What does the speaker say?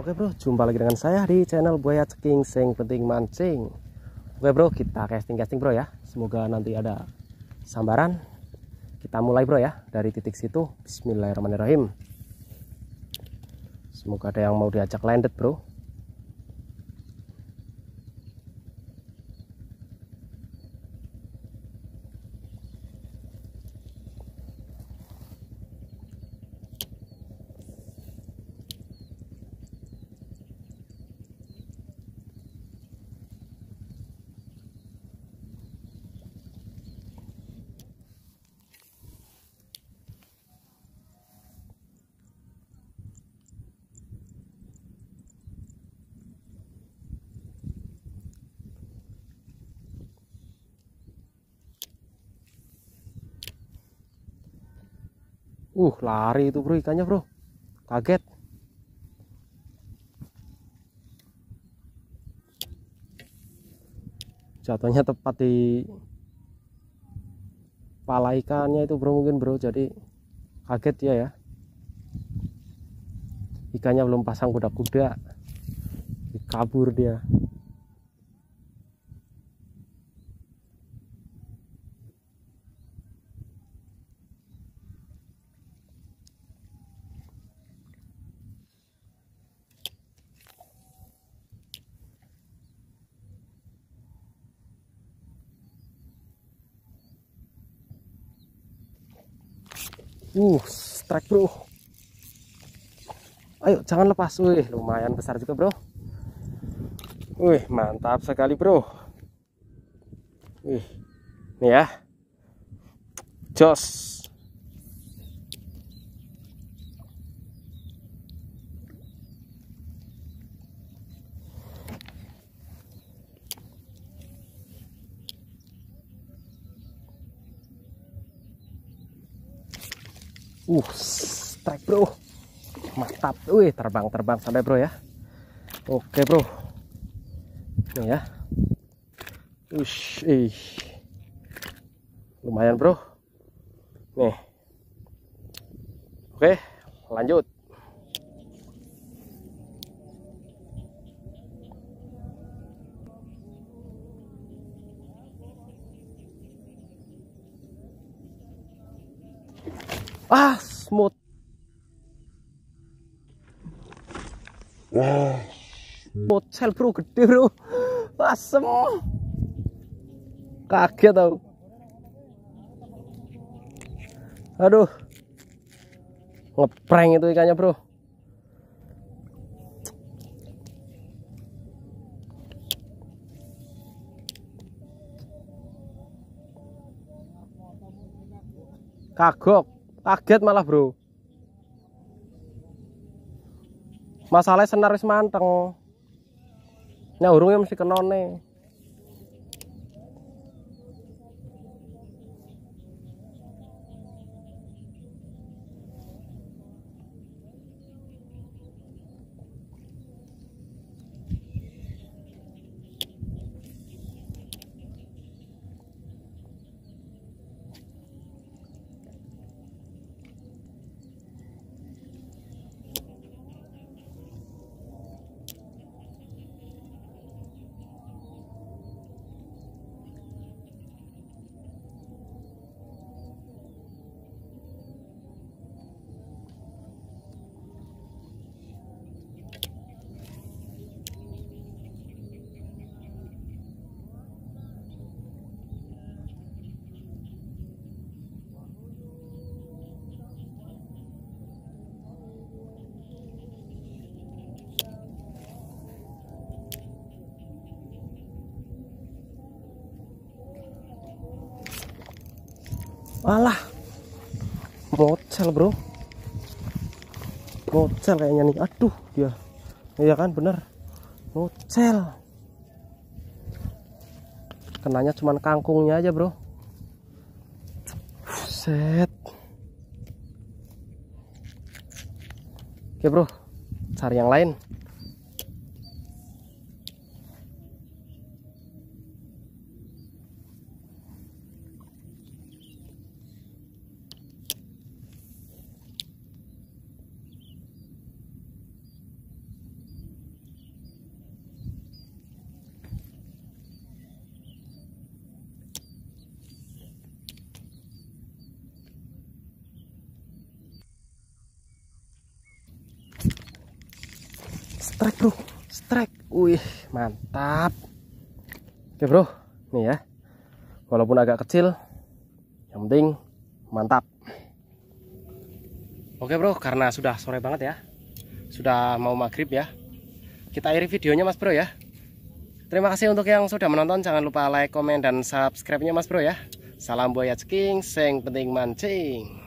Oke bro, jumpa lagi dengan saya di channel Buaya Ceking Sing Penting Mancing. Oke bro, kita casting-casting bro ya. Semoga nanti ada sambaran. Kita mulai bro ya, dari titik situ. Bismillahirrahmanirrahim. Semoga ada yang mau diajak landed bro. uh lari itu bro ikannya bro kaget jatuhnya tepat di pala ikannya itu bro mungkin bro jadi kaget ya ya ikannya belum pasang kuda-kuda kabur dia uh strike bro ayo jangan lepas wih lumayan besar juga bro wih mantap sekali bro wih nih ya jos Uh, strike bro. Mantap. Wih, terbang-terbang sampai bro ya. Oke bro. Ini ya. Ush, ih. Lumayan bro. Nih. Oke, lanjut. Ah, smooth. Wah, sel bro, gede bro. Asem. Kaget tau. Aduh. Ngepreng itu ikannya, bro. Kagok. Kaget malah, Bro. Masalahnya senar semanteng manteng. Nah, urungnya mesti kenone. alah, Bocel, Bro. Bocel kayaknya nih. Aduh, dia. Iya kan bener. Bocel. Kenanya cuman kangkungnya aja, Bro. Set. Oke, Bro. Cari yang lain. strike bro strike wih mantap oke bro nih ya walaupun agak kecil yang penting mantap oke bro karena sudah sore banget ya sudah mau maghrib ya kita akhiri videonya mas bro ya terima kasih untuk yang sudah menonton jangan lupa like komen dan subscribe nya mas bro ya salam buaya ceking sing penting mancing